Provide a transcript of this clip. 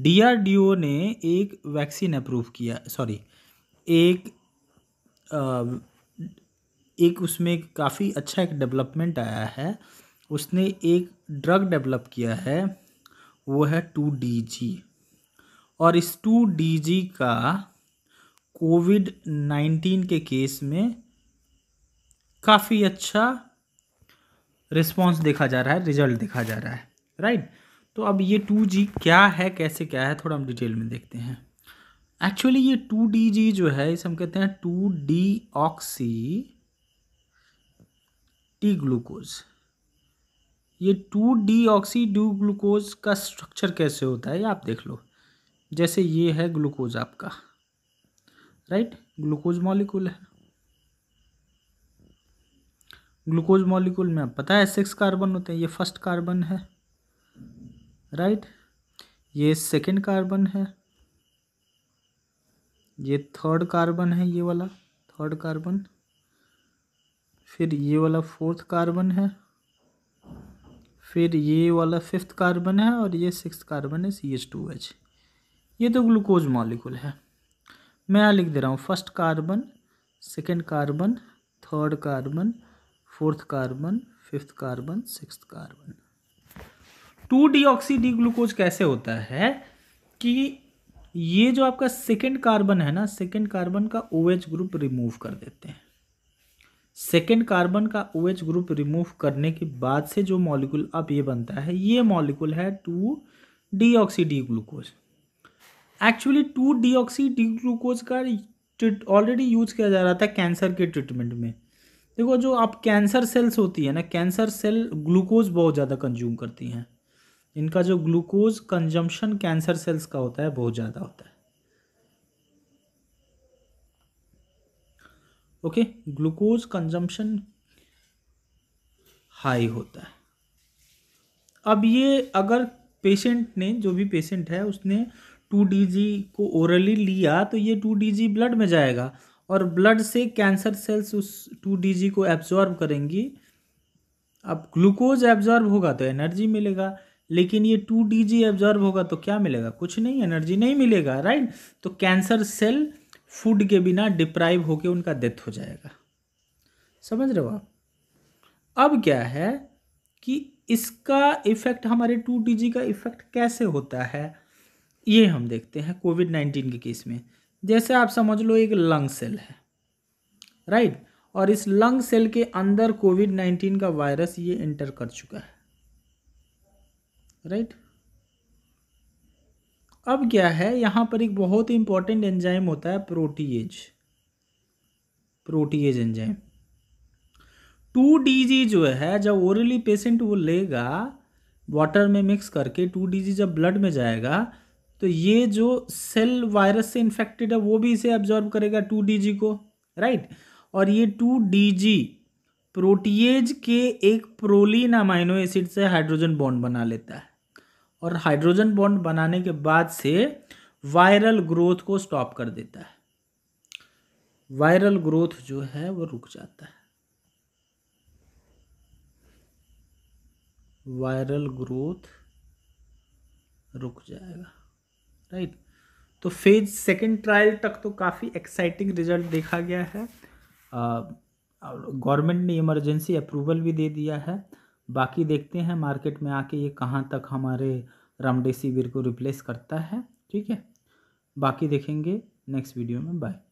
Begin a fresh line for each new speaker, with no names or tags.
DRDO ने एक vaccine approve किया सॉरी एक एक उसमें काफ़ी अच्छा एक डेवलपमेंट आया है उसने एक ड्रग डेवलप किया है वो है टू डी जी और इस टू डी जी का कोविड नाइन्टीन के केस में काफ़ी अच्छा रिस्पांस देखा जा रहा है रिजल्ट देखा जा रहा है राइट तो अब ये टू जी क्या है कैसे क्या है थोड़ा हम डिटेल में देखते हैं एक्चुअली ये टू डी जी जो है इसे हम कहते हैं two deoxy D glucose ये two deoxy D glucose का स्ट्रक्चर कैसे होता है ये आप देख लो जैसे ये है ग्लूकोज आपका राइट ग्लूकोज मॉलिक्यूल है ग्लूकोज मॉलिक्यूल में आप पता है सिक्स कार्बन होते हैं ये फर्स्ट कार्बन है राइट ये सेकेंड कार्बन है ये थर्ड कार्बन है ये वाला थर्ड कार्बन फिर ये वाला फोर्थ कार्बन है फिर ये वाला फिफ्थ कार्बन है और ये सिक्स कार्बन है सी एच टू एच ये तो ग्लूकोज मॉलिक्यूल है मैं यहाँ लिख दे रहा हूँ first carbon second carbon third carbon fourth carbon fifth carbon six carbon two oxy D glucose कैसे होता है कि ये जो आपका सेकेंड कार्बन है ना सेकेंड कार्बन का ओ OH ग्रुप रिमूव कर देते हैं सेकेंड कार्बन का ओ OH ग्रुप रिमूव करने के बाद से जो मॉलिक्यूल अब ये बनता है ये मॉलिक्यूल है two oxy D glucose actually two deoxy D glucose का ऑलरेडी यूज किया जा रहा था कैंसर के ट्रीटमेंट में देखो जो आप कैंसर सेल्स होती है ना कैंसर सेल ग्लूकोज बहुत ज़्यादा कंज्यूम करती हैं इनका जो ग्लूकोज कंजम्पशन कैंसर सेल्स का होता है बहुत ज़्यादा होता है ओके ग्लूकोज कंजम्पशन हाई होता है अब ये अगर पेशेंट ने जो भी पेशेंट है उसने टू डी को ओरली लिया तो ये टू डी ब्लड में जाएगा और ब्लड से कैंसर सेल्स उस टू डी को एब्जॉर्ब करेंगी अब ग्लूकोज एब्जॉर्ब होगा तो एनर्जी मिलेगा लेकिन ये टू डी जी एब्जॉर्ब होगा तो क्या मिलेगा कुछ नहीं एनर्जी नहीं मिलेगा राइट तो कैंसर सेल फूड के बिना डिप्राइव होकर उनका डेथ हो जाएगा समझ रहे हो आप अब क्या है कि इसका इफ़ेक्ट हमारे टू डी जी का इफ़ेक्ट कैसे होता है ये हम देखते हैं कोविड नाइन्टीन के केस में जैसे आप समझ लो एक लंग सेल है राइट और इस लंग सेल के अंदर कोविड नाइन्टीन का वायरस ये एंटर कर चुका है राइट अब क्या है यहां पर एक बहुत ही इंपॉर्टेंट एंजाइम होता है protease protease enzyme to DG जो है जब ओरली पेशेंट वो लेगा वाटर में मिक्स करके टू डीजी जब ब्लड में जाएगा तो ये जो सेल वायरस से इन्फेक्टेड है वो भी इसे ऑब्जॉर्व करेगा टू डीजी को राइट और ये टू डीजी प्रोटीएज के एक प्रोलीन अमाइनो एसिड से हाइड्रोजन बॉन्ड बना लेता है और हाइड्रोजन बॉन्ड बनाने के बाद से वायरल ग्रोथ को स्टॉप कर देता है वायरल ग्रोथ जो है वो रुक जाता है वायरल ग्रोथ रुक जाएगा राइट तो फेज सेकेंड ट्रायल तक तो काफ़ी एक्साइटिंग रिजल्ट देखा गया है गवर्नमेंट ने इमरजेंसी अप्रूवल भी दे दिया है बाकी देखते हैं मार्केट में आके ये कहाँ तक हमारे रामडेसिविर को रिप्लेस करता है ठीक है बाकी देखेंगे नेक्स्ट वीडियो में बाय